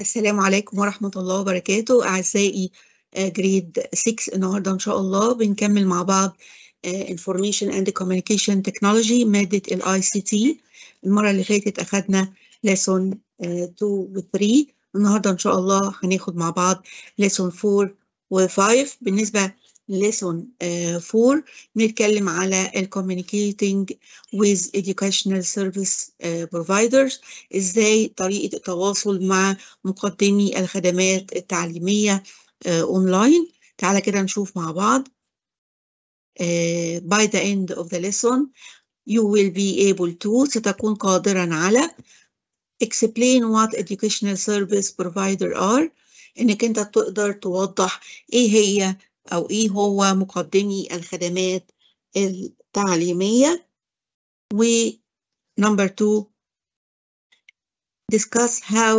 السلام عليكم ورحمة الله وبركاته أعزائي جريد آه، 6 النهاردة إن شاء الله بنكمل مع بعض آه، Information and Communication Technology مادة الـ ICT المرة اللي فاتت أخدنا lesson 2 آه، و 3 النهاردة إن شاء الله هناخد مع بعض lesson 4 و 5 بالنسبة lesson 4 نتكلم على ال communicating with educational service providers ازاي طريقة التواصل مع مقدمي الخدمات التعليمية اونلاين تعالى كده نشوف مع بعض by the end of the lesson you will be able to ستكون قادرا على explain what educational service provider are انك انت تقدر توضح ايه هي أو إيه هو مقدمي الخدمات التعليمية و number two discuss how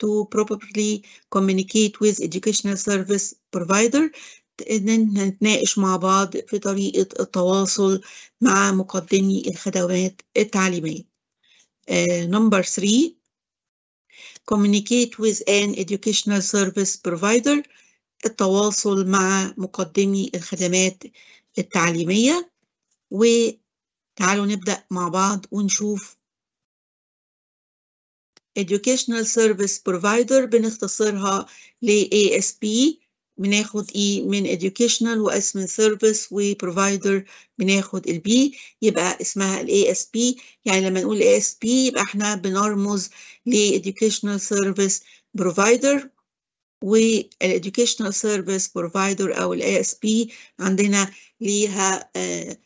to properly communicate with educational service provider إننا نتناقش مع بعض في طريقة التواصل مع مقدمي الخدمات التعليمية. number three communicate with an educational service provider التواصل مع مقدمي الخدمات التعليمية وتعالوا نبدأ مع بعض ونشوف Educational Service Provider بنختصرها ل ASP بناخد E من Educational وS من Service وProvider بناخد ال B يبقى اسمها ال ASP يعني لما نقول ASP يبقى احنا بنرمز ل Educational Service Provider والإديوكيشنال سيرفيس بروفايدر أو الـ ASP عندنا ليها آه،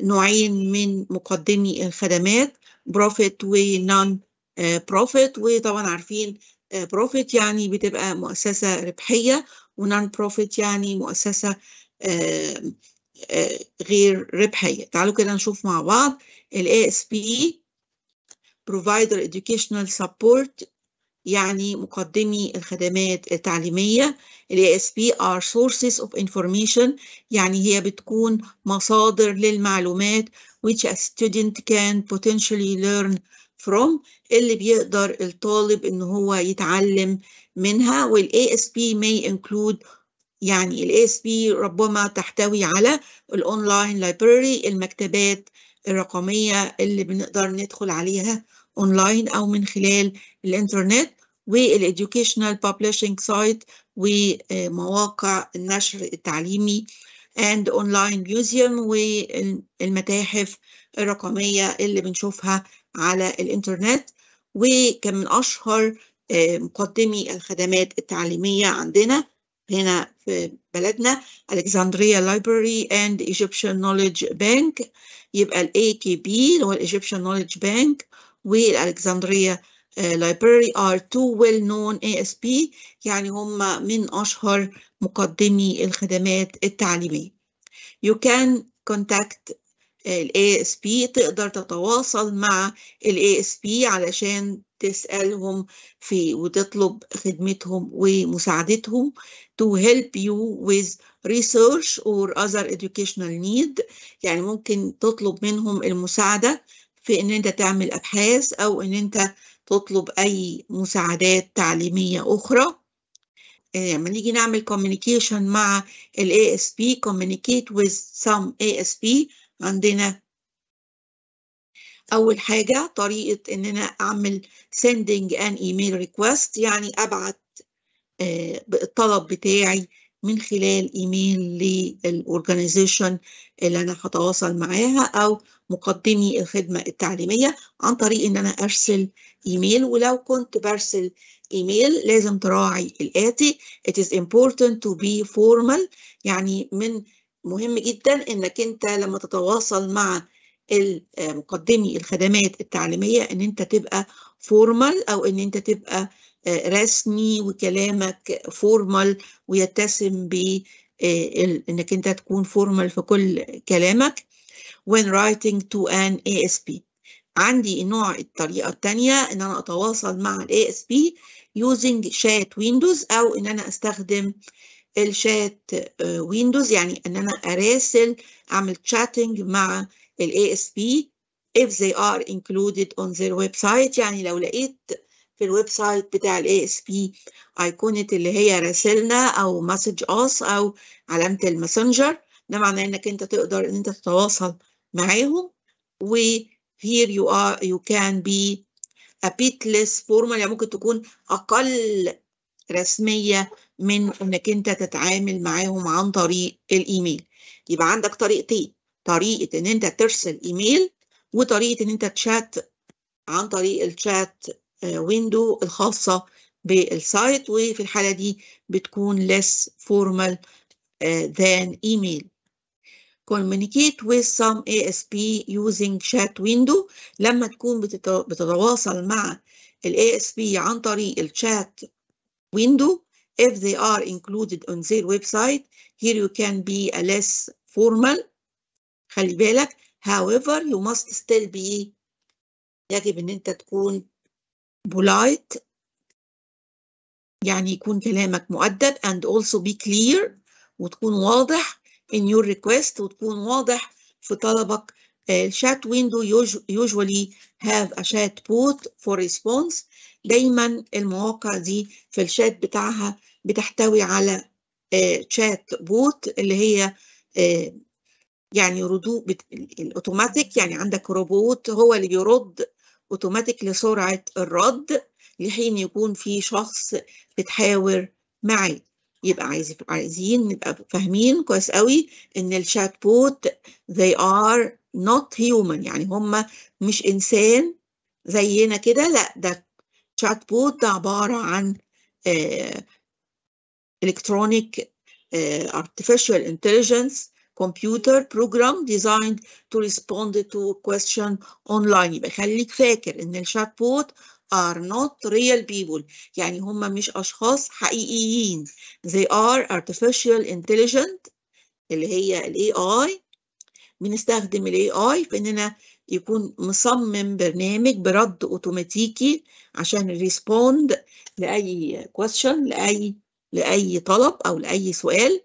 نوعين من مقدمي الخدمات بروفيت ونون بروفيت وطبعا عارفين بروفيت آه، يعني بتبقى مؤسسة ربحية ونون بروفيت يعني مؤسسة آه، غير ربحية تعالوا كده نشوف مع بعض الـ ASP Provider Educational Support يعني مقدمي الخدمات التعليمية الـ ASP are sources of information يعني هي بتكون مصادر للمعلومات which a student can potentially learn from اللي بيقدر الطالب ان هو يتعلم منها والـ ASP may include يعني الـ ASP ربما تحتوي على الـ Online Library المكتبات الرقمية اللي بنقدر ندخل عليها اونلاين او من خلال الانترنت والإديوكيشنال publishing سايت ومواقع النشر التعليمي اند اونلاين ميوزيوم والمتاحف الرقمية اللي بنشوفها على الانترنت وكان من أشهر آه، مقدمي الخدمات التعليمية عندنا هنا في بلدنا Alexandria Library and Egyptian Knowledge Bank يبقى الـ تي اللي هو الـ Egyptian Knowledge والالكسندريه لايبراري ار تو ويل نون اي اس بي يعني هم من اشهر مقدمي الخدمات التعليميه you can contact آه، الـ ASP تقدر تتواصل مع الـ ASP علشان تسألهم في وتطلب خدمتهم ومساعدتهم to help you with research or other educational need يعني ممكن تطلب منهم المساعدة في ان انت تعمل ابحاث او ان انت تطلب اي مساعدات تعليمية اخرى آه، لما نيجي نعمل communication مع ال ASP communicate with some ASP عندنا أول حاجة طريقة إن أنا أعمل sending an email request يعني أبعت آه، الطلب بتاعي من خلال ايميل للاورجانيزيشن اللي انا هتواصل معاها او مقدمي الخدمه التعليميه عن طريق ان انا ارسل ايميل ولو كنت برسل ايميل لازم تراعي الاتي it is important to be formal يعني من مهم جدا انك انت لما تتواصل مع مقدمي الخدمات التعليميه ان انت تبقى فورمال او ان انت تبقى آه، رسمي وكلامك فورمال ويتسم ب آه، انك انت تكون فورمال في كل كلامك when writing to an ASP عندي نوع الطريقة الثانيه ان انا اتواصل مع الاي اس بي using chat windows او ان انا استخدم الشات آه، ويندوز يعني ان انا اراسل اعمل chatting مع الاي اس بي if they are included on their website يعني لو لقيت في الويب سايت بتاع الـ ASP بي ايقونه اللي هي راسلنا او مسج اس او علامه الماسنجر ده معناه انك انت تقدر ان انت تتواصل معاهم و here you are you can be a bit less formal يعني ممكن تكون اقل رسميه من انك انت تتعامل معاهم عن طريق الايميل يبقى عندك طريقتين طريقه ان انت ترسل ايميل وطريقه ان انت تشات عن طريق الشات ويندو الخاصة بالسايت وفي الحالة دي بتكون less formal than email communicate with some ASP using chat window لما تكون بتتواصل مع ال ASP عن طريق الشات window if they are included on their website here you can be a less formal خلي بالك however you must still be يجب ان انت تكون بولايت يعني يكون كلامك مؤدب and also be clear وتكون واضح in your request وتكون واضح في طلبك الشات آه، ويندو usually have a chat bot for response دايما المواقع دي في الشات بتاعها بتحتوي على شات آه، بوت اللي هي آه، يعني ردود الاوتوماتيك يعني عندك روبوت هو اللي بيرد اوتوماتيك لسرعه الرد لحين يكون في شخص بتحاور معي يبقى عايز عايزين نبقى فاهمين كويس قوي ان الشات بوت they are not human يعني هم مش انسان زينا كده لا ده شات بوت ده عباره عن الكترونيك ارتفيشال انتليجنس computer program designed to respond to question online يبقى خليك فاكر ان الشات بوت are not real people يعني هم مش اشخاص حقيقيين they are artificial intelligent اللي هي الاي اي بنستخدم الاي اي في اننا يكون مصمم برنامج برد اوتوماتيكي عشان ريسبوند لاي كويستشن لاي لاي طلب او لاي سؤال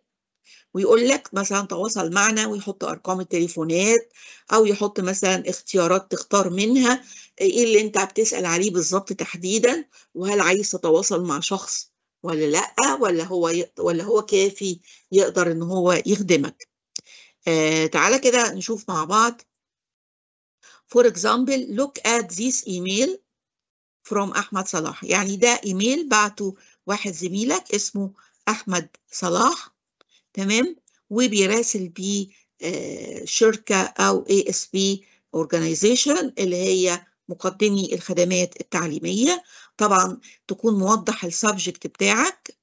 ويقول لك مثلا تواصل معنا ويحط ارقام التليفونات او يحط مثلا اختيارات تختار منها ايه اللي انت بتسال عليه بالظبط تحديدا وهل عايز تتواصل مع شخص ولا لا ولا هو ولا هو كافي يقدر ان هو يخدمك آه تعالى كده نشوف مع بعض for example look at this email from أحمد صلاح يعني ده إيميل بعته واحد زميلك اسمه أحمد صلاح تمام وبيراسل بيه آه، شركه او اي اس بي اورجانيزيشن اللي هي مقدمي الخدمات التعليميه طبعا تكون موضح السبجكت بتاعك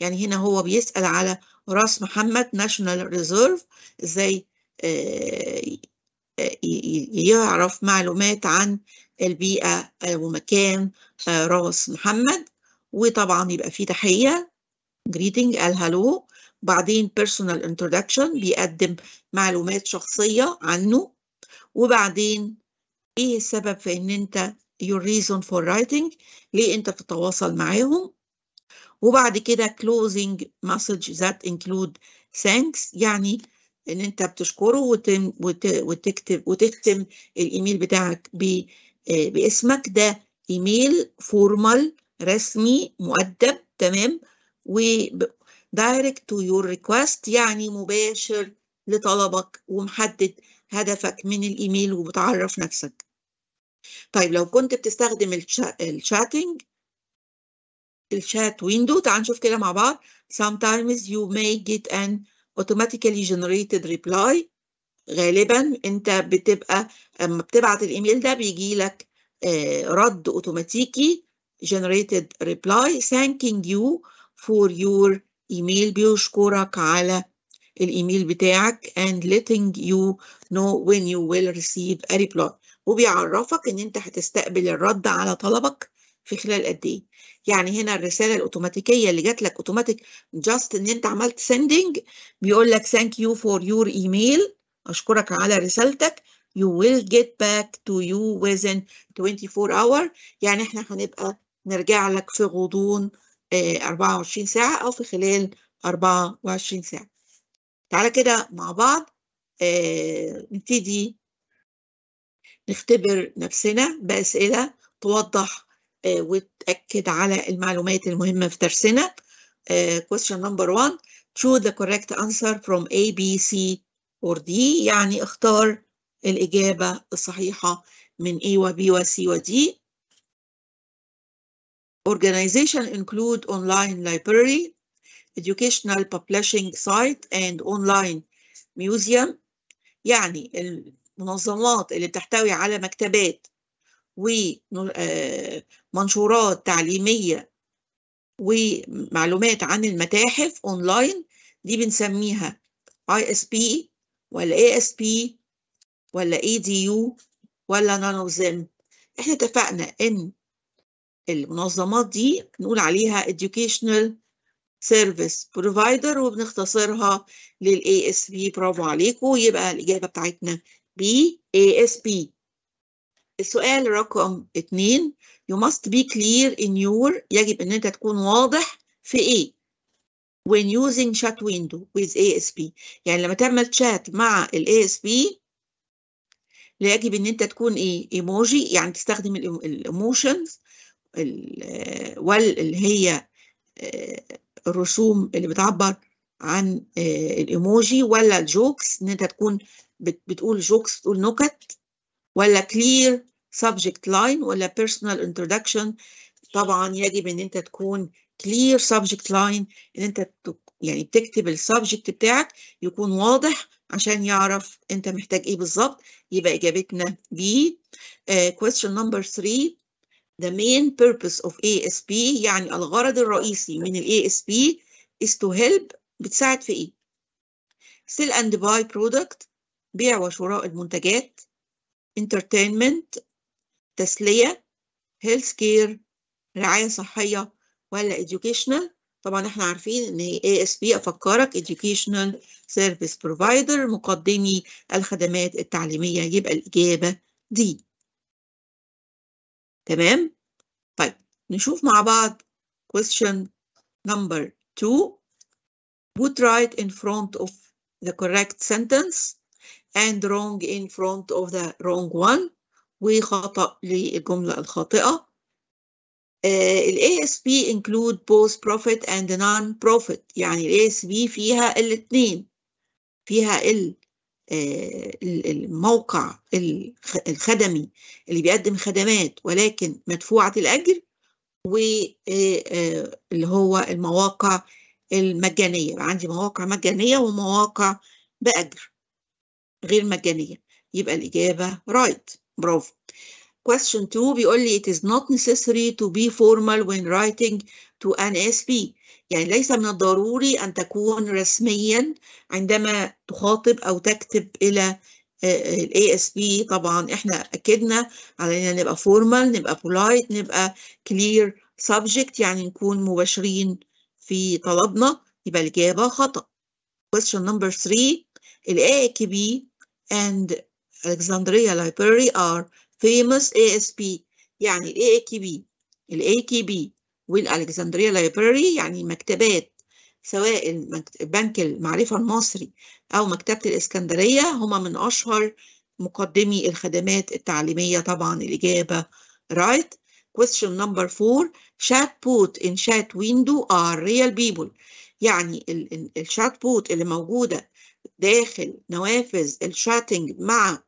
يعني هنا هو بيسال على راس محمد ناشونال ريزيرف ازاي آه، يعرف معلومات عن البيئة آه، ومكان راس محمد وطبعا يبقى في تحية جريتنج الهالو بعدين personal introduction بيقدم معلومات شخصية عنه وبعدين ايه السبب في ان انت your reason for writing ليه انت بتتواصل معاهم وبعد كده closing message that include thanks يعني ان انت بتشكره وتم وتكتب وتختم الايميل بتاعك آه، باسمك ده ايميل فورمال رسمي مؤدب تمام direct to your request يعني مباشر لطلبك ومحدد هدفك من الايميل وبتعرف نفسك طيب لو كنت بتستخدم الشاتنج الشات ويندو تعال نشوف كده مع بعض sometimes you may get an automatically generated reply غالبا انت بتبقى اما بتبعت الايميل ده بيجي لك آه، رد اوتوماتيكي generated reply thanking you for your ايميل بيشكرك على الايميل بتاعك and letting you know when you will receive a reply وبيعرفك ان انت هتستقبل الرد على طلبك في خلال قد ايه يعني هنا الرساله الاوتوماتيكيه اللي جات لك اوتوماتيك جاست ان انت عملت سيندنج بيقول لك ثانك يو فور يور ايميل اشكرك على رسالتك you will get back to you within 24 hour يعني احنا هنبقى نرجع لك في غضون 24 آه، ساعة أو في خلال 24 ساعة تعالى كده مع بعض آه، نبتدي نختبر نفسنا بأسئلة توضح آه، وتأكد على المعلومات المهمة في درسنا question number one choose the correct answer from A, B, C or D يعني اختار الإجابة الصحيحة من A و B و C و D Organization include online library, educational publishing site and online museum يعني المنظمات اللي بتحتوي على مكتبات ومنشورات آه، تعليمية ومعلومات عن المتاحف اونلاين دي بنسميها ISP ولا ASP ولا ADU e ولا none of them احنا اتفقنا ان المنظمات دي بنقول عليها educational service provider وبنختصرها لل ASP برافو عليكم يبقى الإجابة بتاعتنا B ASP السؤال رقم اتنين you must be clear in your يجب ان انت تكون واضح في ايه when using chat window with ASP يعني لما تعمل chat مع ال ASP لا يجب ان انت تكون ايه ايموجي يعني تستخدم الايموشنز واللي هي آه، الرسوم اللي بتعبر عن آه، الايموجي ولا الجوكس ان انت تكون بتقول جوكس تقول نكت ولا كلير سبجكت لاين ولا بيرسونال انتروداكشن طبعا يجب ان انت تكون كلير سبجكت لاين ان انت يعني بتكتب السبجكت بتاعك يكون واضح عشان يعرف انت محتاج ايه بالظبط يبقى اجابتنا بي كويستشن آه، question number 3 The main purpose of ASP يعني الغرض الرئيسي من ال ASP is to help بتساعد في إيه؟ Sell and buy product بيع وشراء المنتجات entertainment تسلية health care رعاية صحية ولا educational طبعا احنا عارفين ان ASP افكرك educational service provider مقدمي الخدمات التعليمية يبقى الإجابة دي تمام طيب نشوف مع بعض question number two put right in front of the correct sentence and wrong in front of the wrong one وخطأ للجملة الخاطئة ال ASP include both profit and non-profit يعني ال ASP فيها الاتنين فيها ال آه، الموقع الخدمي اللي بيقدم خدمات ولكن مدفوعة الأجر واللي آه، آه، هو المواقع المجانية يبقى عندي مواقع مجانية ومواقع بأجر غير مجانية يبقى الإجابة right برافو Question 2 بيقول لي it is not necessary to be formal when writing to an SP يعني ليس من الضروري أن تكون رسميا عندما تخاطب أو تكتب إلى آه، آه، الـ ASP طبعا احنا اكدنا على اننا نبقى فورمال نبقى بولايت نبقى كلير سبجكت يعني نكون مباشرين في طلبنا يبقى الاجابه خطا question number الـ AKB and Alexandria Library are famous ASP يعني الـ الـ AKB والالكسندريه لايبراري يعني مكتبات سواء بنك المعرفه المصري او مكتبه الاسكندريه هما من اشهر مقدمي الخدمات التعليميه طبعا الاجابه رايت question number four chat boot in chat window are real people يعني الشات بوت اللي موجوده داخل نوافذ الشاتنج مع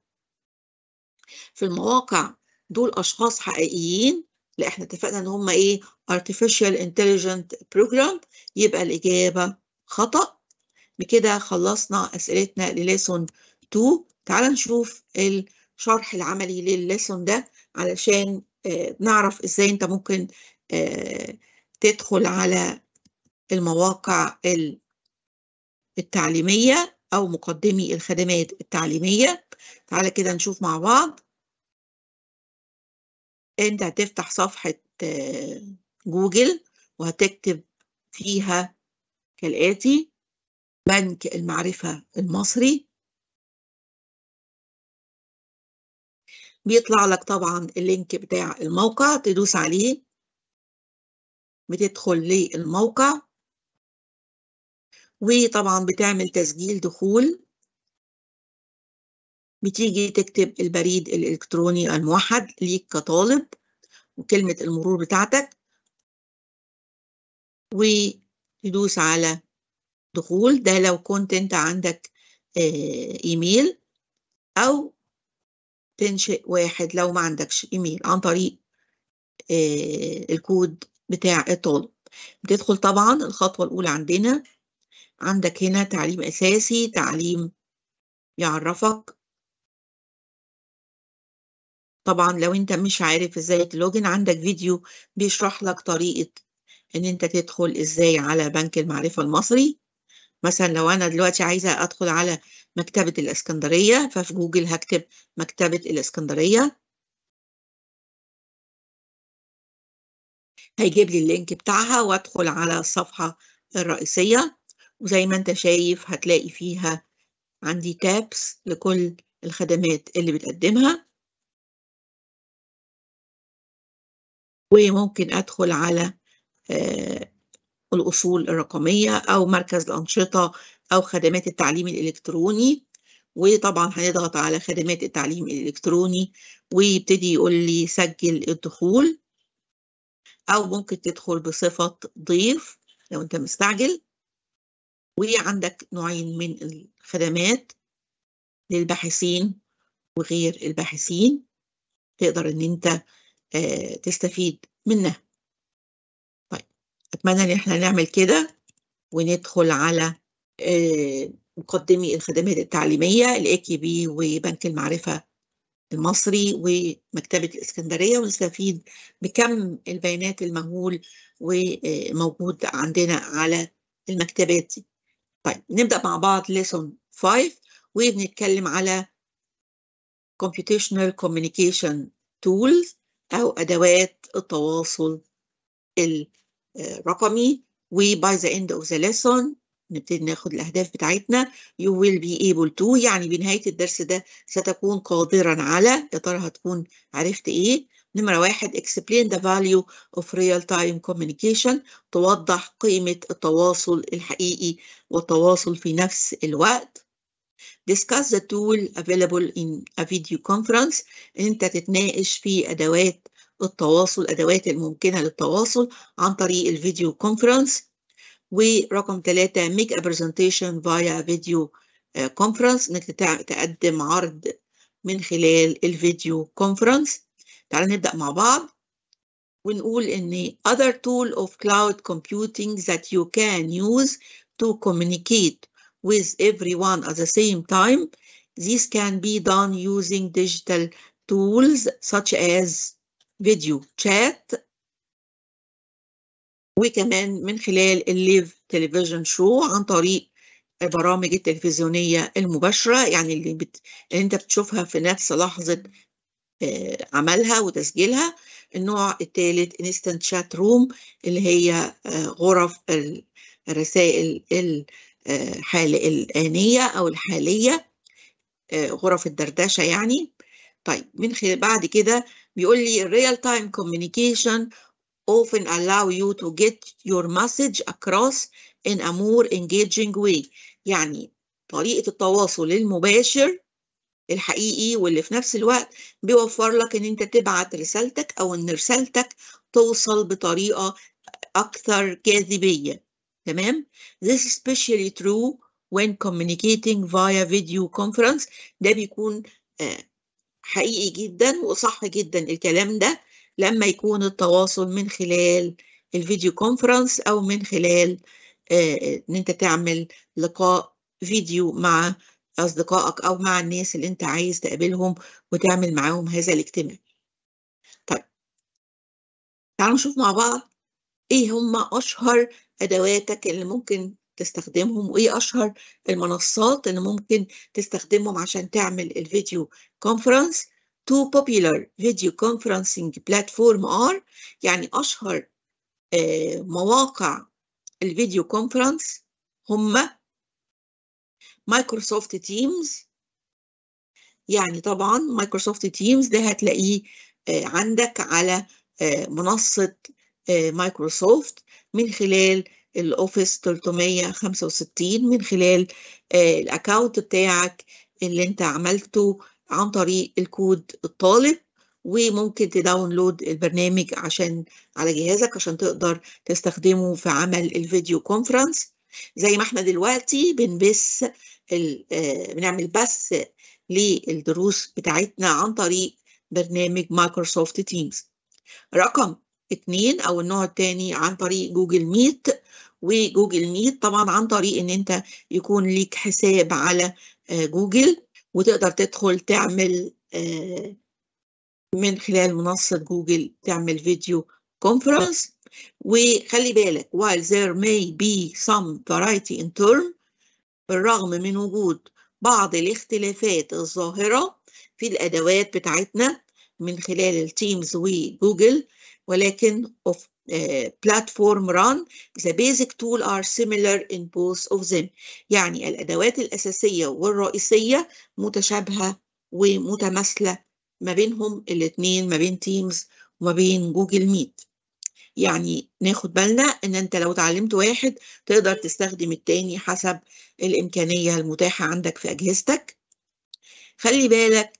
في المواقع دول اشخاص حقيقيين لا احنا اتفقنا ان هم ايه artificial intelligent program يبقى الاجابه خطا بكده خلصنا اسئلتنا لليسون 2 تعال نشوف الشرح العملي للليسون ده علشان آه، نعرف ازاي انت ممكن آه، تدخل على المواقع التعليميه او مقدمي الخدمات التعليميه تعالى كده نشوف مع بعض انت هتفتح صفحة جوجل وهتكتب فيها كالآتي بنك المعرفة المصري بيطلع لك طبعا اللينك بتاع الموقع تدوس عليه بتدخل للموقع وطبعا بتعمل تسجيل دخول بتيجي تكتب البريد الإلكتروني الموحد ليك كطالب وكلمة المرور بتاعتك وتدوس على دخول ده لو كنت انت عندك آه، ايميل او تنشئ واحد لو ما عندكش ايميل عن طريق آه، الكود بتاع الطالب بتدخل طبعا الخطوة الأولى عندنا عندك هنا تعليم أساسي تعليم يعرفك طبعا لو انت مش عارف ازاي تلوجن عندك فيديو بيشرح لك طريقة ان انت تدخل ازاي على بنك المعرفة المصري مثلا لو انا دلوقتي عايزة ادخل على مكتبة الاسكندرية ففي جوجل هكتب مكتبة الاسكندرية هيجيب لي اللينك بتاعها وادخل على الصفحة الرئيسية وزي ما انت شايف هتلاقي فيها عندي تابس لكل الخدمات اللي بتقدمها وممكن أدخل على آه، الأصول الرقمية أو مركز الأنشطة أو خدمات التعليم الإلكتروني وطبعا هنضغط على خدمات التعليم الإلكتروني ويبتدي يقول لي سجل الدخول أو ممكن تدخل بصفة ضيف لو أنت مستعجل وعندك نوعين من الخدمات للباحثين وغير الباحثين تقدر ان انت آه، تستفيد منها طيب أتمنى إن إحنا نعمل كده وندخل على آه، مقدمي الخدمات التعليمية الاي كي بي وبنك المعرفة المصري ومكتبة الإسكندرية ونستفيد بكم البيانات المهول وموجود عندنا على المكتبات دي طيب نبدأ مع بعض ليسون 5 وبنتكلم على Computational Communication Tools أو أدوات التواصل الرقمي وباي ذا اند اوف ذا ليسون نبتدي ناخد الأهداف بتاعتنا you will be able to يعني بنهاية الدرس ده ستكون قادرا على يا ترى هتكون عرفت إيه نمرة واحد explain the value of real time communication توضح قيمة التواصل الحقيقي والتواصل في نفس الوقت discuss the tool available in a video conference انت تتناقش في ادوات التواصل ادوات الممكنه للتواصل عن طريق الفيديو كونفرنس ورقم ثلاثة make a presentation via video conference انك تقدم عرض من خلال الفيديو كونفرنس تعالوا نبدا مع بعض ونقول ان other tool of cloud computing that you can use to communicate with everyone at the same time. This can be done using digital tools such as video chat وكمان من خلال الليف تلفزيون شو عن طريق البرامج التلفزيونية المباشرة يعني اللي, بت... اللي انت بتشوفها في نفس لحظة آه، عملها وتسجيلها النوع الثالث instant chat room اللي هي آه، غرف الرسائل آه، حالة الآنية أو الحالية آه، غرف الدردشة يعني طيب من خلال بعد كده بيقول لي real time communication often allow you to get your message across in a more engaging way يعني طريقة التواصل المباشر الحقيقي واللي في نفس الوقت بيوفر لك ان انت تبعت رسالتك او ان رسالتك توصل بطريقة اكثر جاذبية تمام this is especially true when communicating via video conference ده بيكون آه، حقيقي جدا وصح جدا الكلام ده لما يكون التواصل من خلال الفيديو كونفرنس او من خلال آه، ان انت تعمل لقاء فيديو مع اصدقائك او مع الناس اللي انت عايز تقابلهم وتعمل معاهم هذا الاجتماع طيب تعالوا نشوف مع بعض ايه هم اشهر ادواتك اللي ممكن تستخدمهم وايه اشهر المنصات اللي ممكن تستخدمهم عشان تعمل الفيديو كونفرنس تو popular video conferencing بلاتفورم ار يعني اشهر آه، مواقع الفيديو كونفرنس هم مايكروسوفت تيمز يعني طبعا مايكروسوفت تيمز ده هتلاقيه آه، عندك على آه، منصة مايكروسوفت آه، من خلال الاوفيس 365 من خلال آه، الاكونت بتاعك اللي انت عملته عن طريق الكود الطالب وممكن تداونلود البرنامج عشان على جهازك عشان تقدر تستخدمه في عمل الفيديو كونفرنس زي ما احنا دلوقتي بنبث آه، بنعمل بث للدروس بتاعتنا عن طريق برنامج مايكروسوفت تيمز رقم اتنين او النوع التاني عن طريق جوجل ميت وجوجل ميت طبعا عن طريق ان انت يكون ليك حساب على آه، جوجل وتقدر تدخل تعمل آه، من خلال منصة جوجل تعمل فيديو كونفرنس وخلي بالك while there may be some variety in term بالرغم من وجود بعض الاختلافات الظاهرة في الأدوات بتاعتنا من خلال التيمز وجوجل ولكن of uh, platform run the basic tool are similar in both of them يعني الأدوات الأساسية والرئيسية متشابهة ومتماثلة ما بينهم الاثنين ما بين تيمز وما بين جوجل ميت يعني ناخد بالنا ان انت لو اتعلمت واحد تقدر تستخدم التاني حسب الامكانية المتاحة عندك في اجهزتك خلي بالك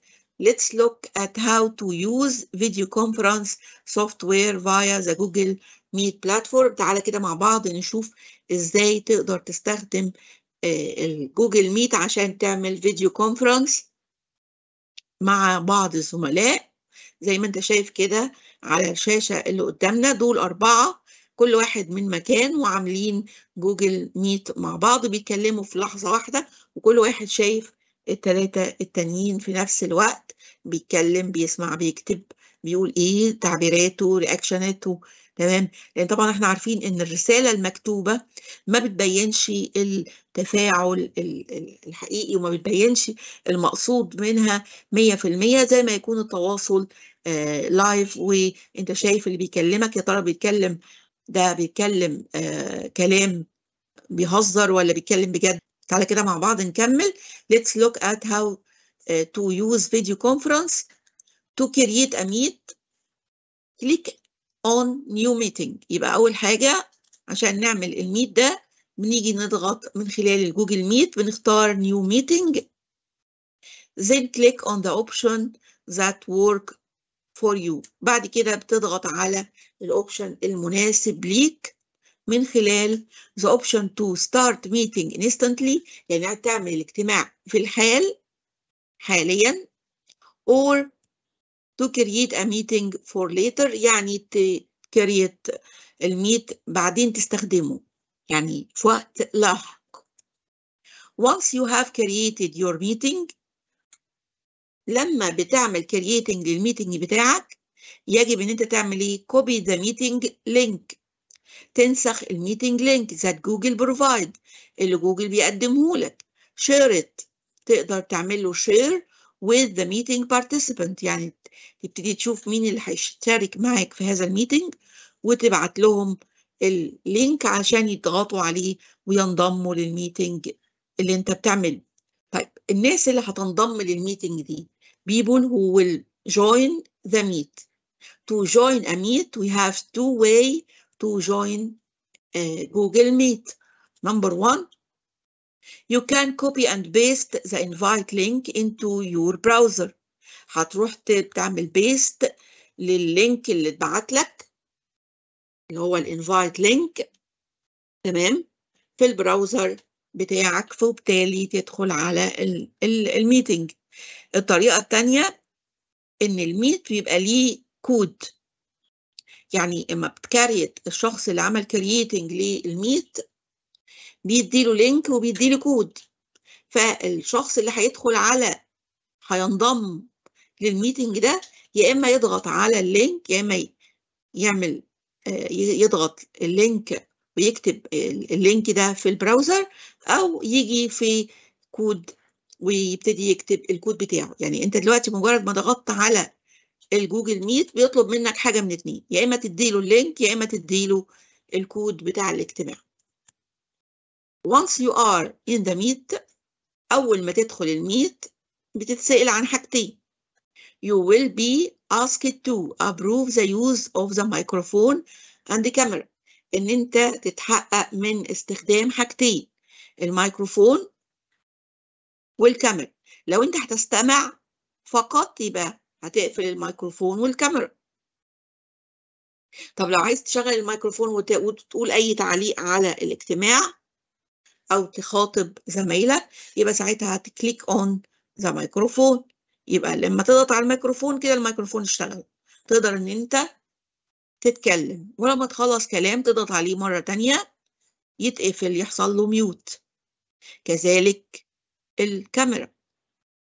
let's look at how to use video conference software via the Google Meet platform تعالى كده مع بعض نشوف ازاي تقدر تستخدم آه، الجوجل ميت عشان تعمل فيديو كونفرنس مع بعض الزملاء زي ما انت شايف كده على الشاشة اللي قدامنا دول أربعة كل واحد من مكان وعاملين جوجل ميت مع بعض بيتكلموا في لحظة واحدة وكل واحد شايف التلاتة التانيين في نفس الوقت بيتكلم بيسمع بيكتب بيقول ايه تعبيراته رياكشناته تمام لان طبعا احنا عارفين ان الرساله المكتوبه ما بتبينش التفاعل الحقيقي وما بتبينش المقصود منها 100% زي ما يكون التواصل آه لايف وانت شايف اللي بيكلمك يا ترى بيتكلم ده بيتكلم آه كلام بيهزر ولا بيتكلم بجد تعالى كده مع بعض نكمل let's look at how to use video conference to create a meet click on new meeting يبقى أول حاجة عشان نعمل الميت ده بنيجي نضغط من خلال الجوجل ميت بنختار new meeting then click on the option that work for you بعد كده بتضغط على الاوبشن المناسب ليك من خلال the option to start meeting instantly يعني تعمل الاجتماع في الحال حاليا or to create a meeting for later يعني تكريت الميت بعدين تستخدمه يعني في وقت لاحق once you have created your meeting لما بتعمل creating للميتنج بتاعك يجب ان انت تعمل ايه copy the meeting link تنسخ الميتنج لينك ذات جوجل بروفايد اللي جوجل بيقدمه لك شير ات تقدر تعمل له شير with the meeting participant يعني تبتدي تشوف مين اللي هيشترك معاك في هذا الميتنج وتبعت لهم اللينك عشان يضغطوا عليه وينضموا للميتنج اللي انت بتعمله طيب الناس اللي هتنضم للميتنج دي people who will join the meet to join a meet we have two way to join uh, Google Meet. Number one, you can copy and paste the invite link into your browser. هتروح تعمل paste لللينك اللي اتبعت لك اللي هو الانفايت لينك تمام في البراوزر بتاعك فبالتالي تدخل على الميتنج الطريقة التانية ان الميت بيبقى ليه كود يعني اما بتكريت الشخص اللي عمل كرييتنج للميت بيديله لينك وبيديله كود فالشخص اللي هيدخل على هينضم للميتنج ده يا اما يضغط على اللينك يا اما يعمل آه، يضغط اللينك ويكتب اللينك ده في البراوزر او يجي في كود ويبتدي يكتب الكود بتاعه يعني انت دلوقتي مجرد ما ضغطت على الجوجل ميت بيطلب منك حاجه من اتنين يا اما تديله اللينك يا اما تديله الكود بتاع الاجتماع once you are in the meet اول ما تدخل الميت بتتسأل عن حاجتين you will be asked to approve the use of the microphone and the camera ان انت تتحقق من استخدام حاجتين الميكروفون والكاميرا لو انت هتستمع فقط يبقى هتقفل الميكروفون والكاميرا طب لو عايز تشغل الميكروفون وتقول أي تعليق على الاجتماع أو تخاطب زمايلك يبقى ساعتها هتكليك أون ذا ميكروفون يبقى لما تضغط على الميكروفون كده الميكروفون اشتغل تقدر إن أنت تتكلم ولما تخلص كلام تضغط عليه مرة تانية يتقفل يحصل له ميوت كذلك الكاميرا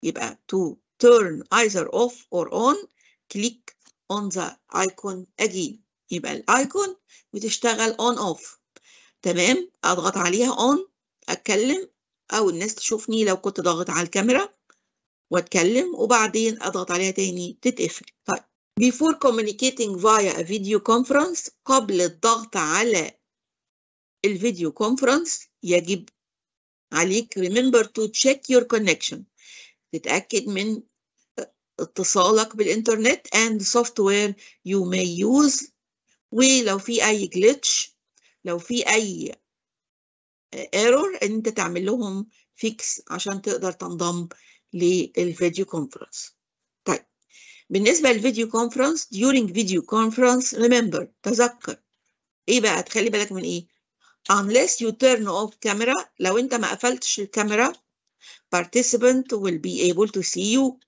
يبقى تو turn either off or on click on the icon again يبقى الايكون بتشتغل on off تمام اضغط عليها on اتكلم او الناس تشوفني لو كنت ضاغط على الكاميرا واتكلم وبعدين اضغط عليها تاني تتقفل طيب before communicating via a video conference قبل الضغط على الفيديو كونفرنس يجب عليك remember to check your connection تتأكد من اتصالك بالإنترنت and the software you may use ولو في أي glitch لو في أي error إن أنت تعمل لهم fix عشان تقدر تنضم للفيديو كونفرنس طيب بالنسبة للفيديو كونفرنس during video conference remember تذكر إيه بقى تخلي بالك من إيه unless you turn off camera لو أنت ما قفلتش الكاميرا participant will be able to see you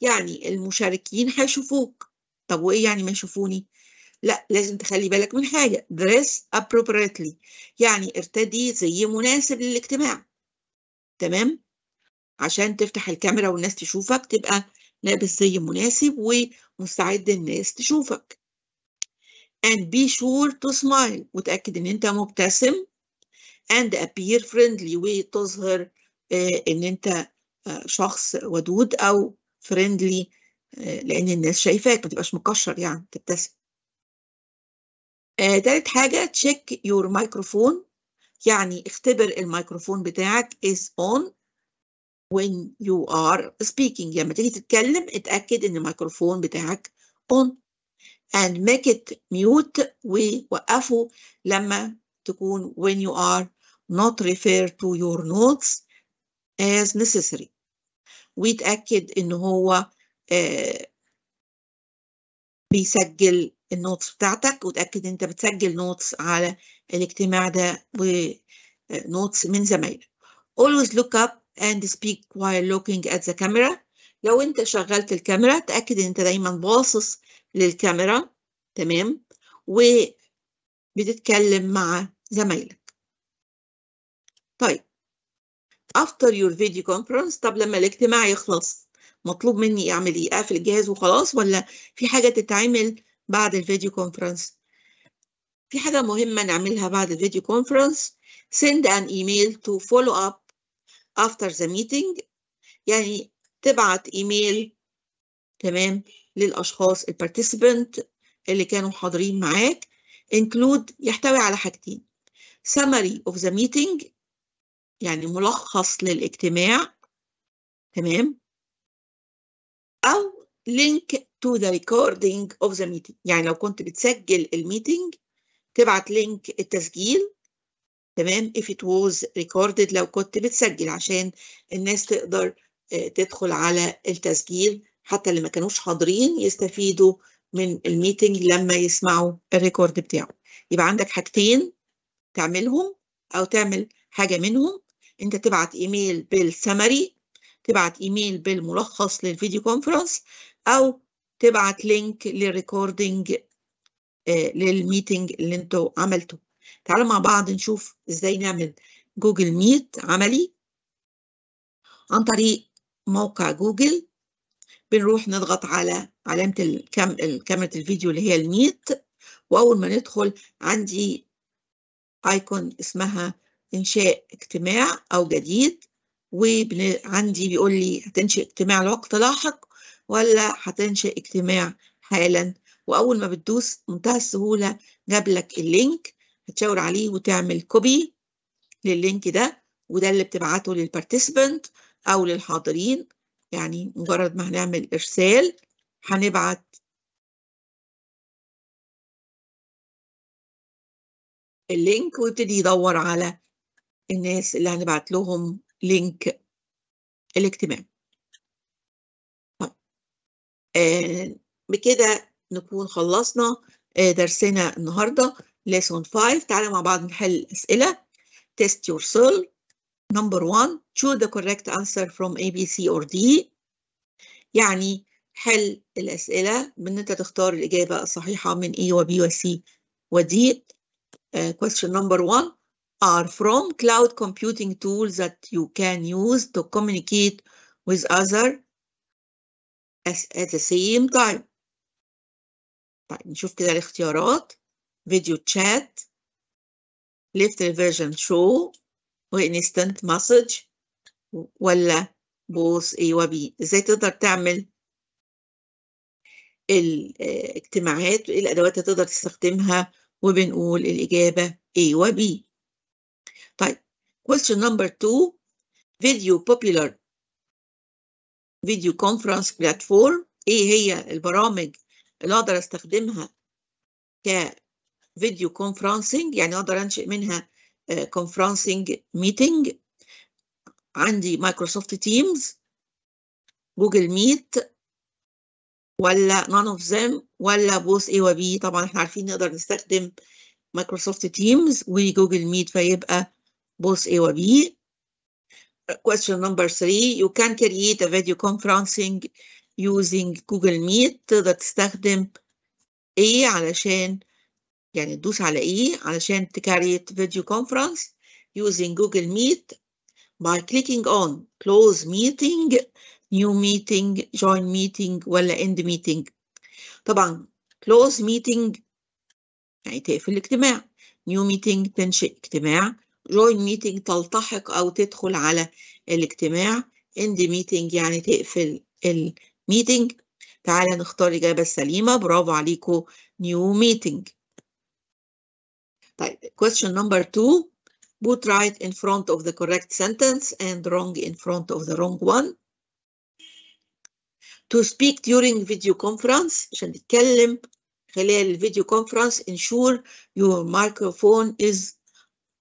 يعني المشاركين هيشوفوك طب وايه يعني ما يشوفوني لا لازم تخلي بالك من حاجة dress appropriately يعني ارتدي زي مناسب للاجتماع تمام عشان تفتح الكاميرا والناس تشوفك تبقى لابس زي مناسب ومستعد الناس تشوفك and be sure to smile وتأكد ان انت مبتسم and appear friendly وتظهر آه، ان انت آه، شخص ودود او فريندلي آه، لان الناس شايفاك ما تبقاش مكشر يعني تبتسم آه، تالت حاجة تشيك يور مايكروفون يعني اختبر الميكروفون بتاعك is on when you are speaking لما تيجي تتكلم اتأكد ان الميكروفون بتاعك on and make it mute ووقفه لما تكون when you are not refer to your notes as necessary ويتأكد إن هو آه، بيسجل النوتس بتاعتك وتأكد أنت بتسجل نوتس على الاجتماع ده ونوتس آه، من زمايلك. Always look up and speak while looking at the camera. لو أنت شغلت الكاميرا تأكد أن أنت دايما باصص للكاميرا تمام وبتتكلم مع زمايلك. طيب after your video conference طب لما الاجتماع يخلص مطلوب مني اعمل ايه اقفل الجهاز وخلاص ولا في حاجه تتعمل بعد الفيديو كونفرنس في حاجه مهمه نعملها بعد الفيديو كونفرنس send an email to follow up after the meeting يعني تبعت ايميل تمام للاشخاص البارتيسيبنت اللي كانوا حاضرين معاك include يحتوي على حاجتين summary of the meeting يعني ملخص للاجتماع تمام أو link to the recording of the meeting يعني لو كنت بتسجل الميتنج تبعت لينك التسجيل تمام if it was recorded لو كنت بتسجل عشان الناس تقدر آه، تدخل على التسجيل حتى اللي ما كانوش حاضرين يستفيدوا من الميتنج لما يسمعوا الريكورد بتاعه يبقى عندك حاجتين تعملهم او تعمل حاجه منهم انت تبعت ايميل بالسمري تبعت ايميل بالملخص للفيديو كونفرنس او تبعت لينك للريكوردنج آه، للميتنج اللي انتوا عملته تعالوا مع بعض نشوف ازاي نعمل جوجل ميت عملي عن طريق موقع جوجل بنروح نضغط على علامة الكام كاميرا الفيديو اللي هي الميت وأول ما ندخل عندي ايكون اسمها إنشاء اجتماع أو جديد وعندي بيقول لي هتنشئ اجتماع لوقت لاحق ولا هتنشئ اجتماع حالا وأول ما بتدوس منتهى السهولة جاب لك اللينك هتشاور عليه وتعمل كوبي لللينك ده وده اللي بتبعته للبارتيسبنت أو للحاضرين يعني مجرد ما هنعمل إرسال هنبعت اللينك ويبتدي يدور على الناس اللي هنبعت لهم لينك الاجتماع طيب آه بكده نكون خلصنا آه درسنا النهارده lesson 5 تعالوا مع بعض نحل اسئله test yourself number 1 choose the correct answer from A B C or D يعني حل الاسئله بان انت تختار الاجابه الصحيحه من A و B و C و D آه، question number 1 are from cloud computing tools that you can use to communicate with other at the same time. طيب نشوف كده الاختيارات فيديو تشات ليفت version show وانستنت مسج ولا بوس اي وبي ازاي تقدر تعمل الاجتماعات آه، ايه الادوات اللي تقدر تستخدمها وبنقول الاجابه اي وبي طيب question number two video popular video conference platform ايه هي البرامج اللي اقدر استخدمها كفيديو conferencing يعني اقدر انشئ منها آه، conferencing meeting عندي مايكروسوفت تيمز جوجل ميت ولا نون اوف ذم ولا بوث اي وبي طبعا احنا عارفين نقدر نستخدم مايكروسوفت تيمز وجوجل ميت فيبقى both A or B. Uh, question number three, you can create a video conferencing using Google Meet تقدر تستخدم A علشان يعني تدوس على E علشان create video conference using Google Meet by clicking on close meeting new meeting join meeting ولا end meeting طبعا close meeting يعني تقفل الاجتماع new meeting تنشئ اجتماع join meeting تلتحق أو تدخل على الاجتماع end meeting يعني تقفل الميتنج تعالى نختار الإجابة السليمة برافو عليكم new meeting طيب question number two put right in front of the correct sentence and wrong in front of the wrong one to speak during video conference عشان تتكلم خلال الفيديو conference ensure your microphone is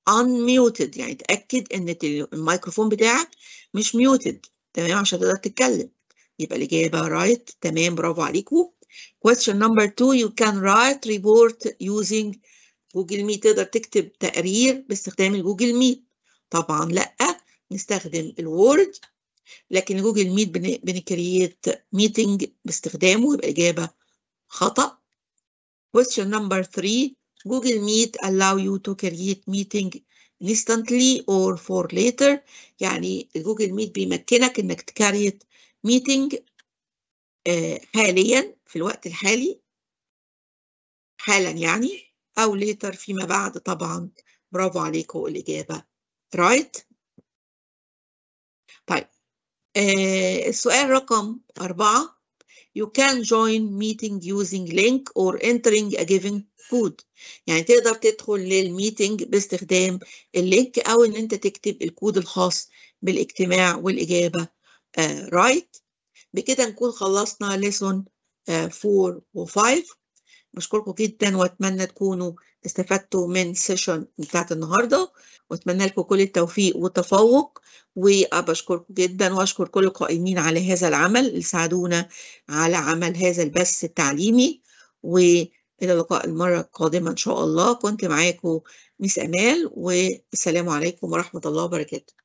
unmuted يعني تأكد إن الميكروفون بتاعك مش muted تمام عشان تقدر تتكلم يبقى الإجابة right تمام برافو عليكم question number two you can write report using جوجل ميت تقدر تكتب تقرير باستخدام الجوجل ميت طبعا لأ نستخدم الوورد لكن جوجل ميت بنكريت ميتنج باستخدامه يبقى الإجابة خطأ question number three Google Meet allow you to create meeting instantly or for later يعني جوجل ميت بيمكنك انك تكريت ميتنج آه، حاليا في الوقت الحالي حالا يعني او later فيما بعد طبعا برافو عليكم الاجابه right طيب آه السؤال رقم أربعة you can join meeting using link or entering a given code يعني تقدر تدخل للميتنج باستخدام اللينك أو إن أنت تكتب الكود الخاص بالاجتماع والإجابة رايت آه، uh, right. بكده نكون خلصنا lesson 4 آه، و 5 بشكركم جدا واتمنى تكونوا استفدتوا من سيشن بتاعت النهارده واتمنى لكم كل التوفيق والتفوق وبشكركم جدا واشكر كل القائمين على هذا العمل اللي ساعدونا على عمل هذا البث التعليمي والى اللقاء المره القادمه ان شاء الله كنت معاكم ميس امال والسلام عليكم ورحمه الله وبركاته